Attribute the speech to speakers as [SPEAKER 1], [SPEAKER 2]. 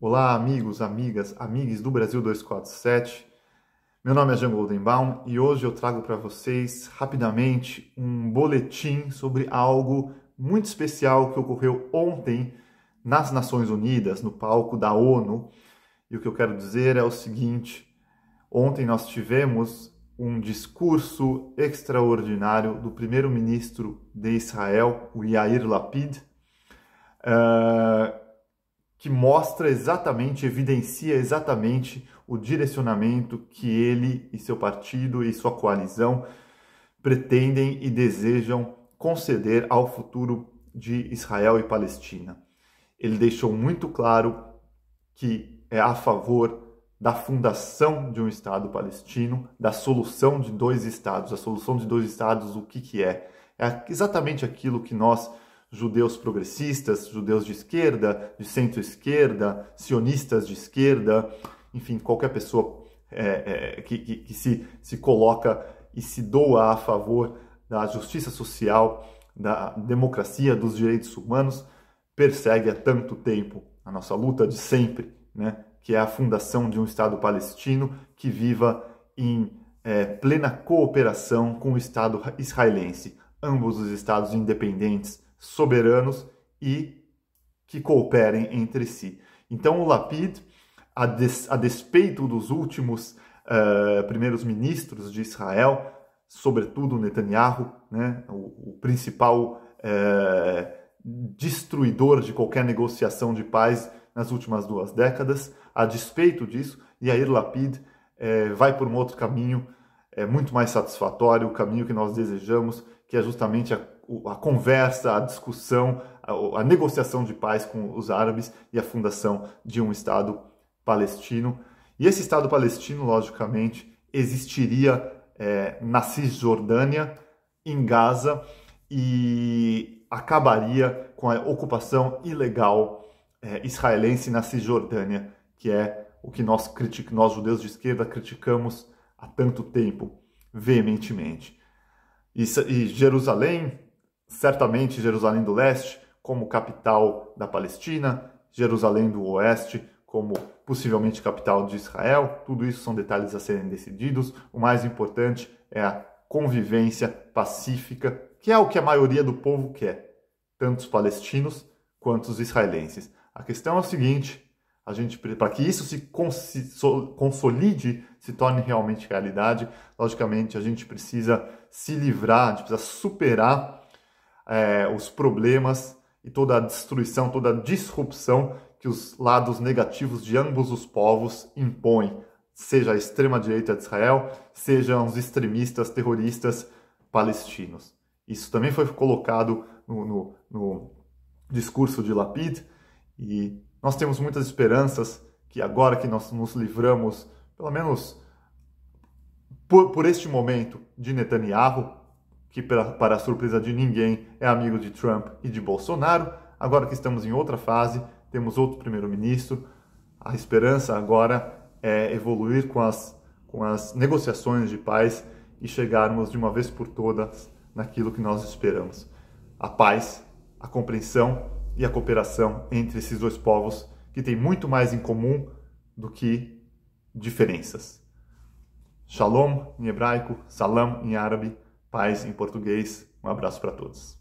[SPEAKER 1] Olá, amigos, amigas, amigos do Brasil 247. Meu nome é Jean Goldenbaum e hoje eu trago para vocês rapidamente um boletim sobre algo muito especial que ocorreu ontem nas Nações Unidas, no palco da ONU. E o que eu quero dizer é o seguinte: ontem nós tivemos um discurso extraordinário do primeiro-ministro de Israel, o Yair Lapid. Uh, que mostra exatamente, evidencia exatamente o direcionamento que ele e seu partido e sua coalizão pretendem e desejam conceder ao futuro de Israel e Palestina. Ele deixou muito claro que é a favor da fundação de um Estado palestino, da solução de dois Estados. A solução de dois Estados, o que, que é? É exatamente aquilo que nós judeus progressistas, judeus de esquerda, de centro-esquerda, sionistas de esquerda, enfim, qualquer pessoa é, é, que, que, que se, se coloca e se doa a favor da justiça social, da democracia, dos direitos humanos, persegue há tanto tempo a nossa luta de sempre, né? que é a fundação de um Estado palestino que viva em é, plena cooperação com o Estado israelense, ambos os Estados independentes soberanos e que cooperem entre si. Então, o Lapid, a, des, a despeito dos últimos uh, primeiros ministros de Israel, sobretudo Netanyahu, né, o, o principal uh, destruidor de qualquer negociação de paz nas últimas duas décadas, a despeito disso, Yair Lapid uh, vai por um outro caminho é muito mais satisfatório, o caminho que nós desejamos, que é justamente a a conversa, a discussão, a, negociação de paz com os árabes e a fundação de um Estado palestino. E esse Estado palestino, logicamente, existiria é, na Cisjordânia, em Gaza, e acabaria com a ocupação ilegal é, israelense na Cisjordânia, que é o que nós, critic, nós judeus de esquerda criticamos há tanto tempo, veementemente. E, e Jerusalém certamente Jerusalém do Leste como capital da Palestina, Jerusalém do Oeste como possivelmente capital de Israel. Tudo isso são detalhes a serem decididos. O mais importante é a convivência pacífica, que é o que a maioria do povo quer, tanto os palestinos quanto os israelenses. A questão é o seguinte: a gente para que isso se consolide, se torne realmente realidade, logicamente a gente precisa se livrar, a gente precisa superar é, os problemas e toda a destruição, toda a disrupção que os lados negativos de ambos os povos impõem, seja a extrema-direita de Israel, sejam os extremistas terroristas palestinos. Isso também foi colocado no, no, no discurso de Lapid e nós temos muitas esperanças que agora que nós nos livramos, pelo menos por, por este momento, de Netanyahu, que, para a surpresa de ninguém, é amigo de Trump e de Bolsonaro. Agora que estamos em outra fase, temos outro primeiro-ministro. A esperança agora é evoluir com as, com as negociações de paz e chegarmos de uma vez por todas naquilo que nós esperamos: a paz, a compreensão e a cooperação entre esses dois povos que têm muito mais em comum do que diferenças. Shalom em hebraico, salam em árabe. Paz em português. Um abraço para todos.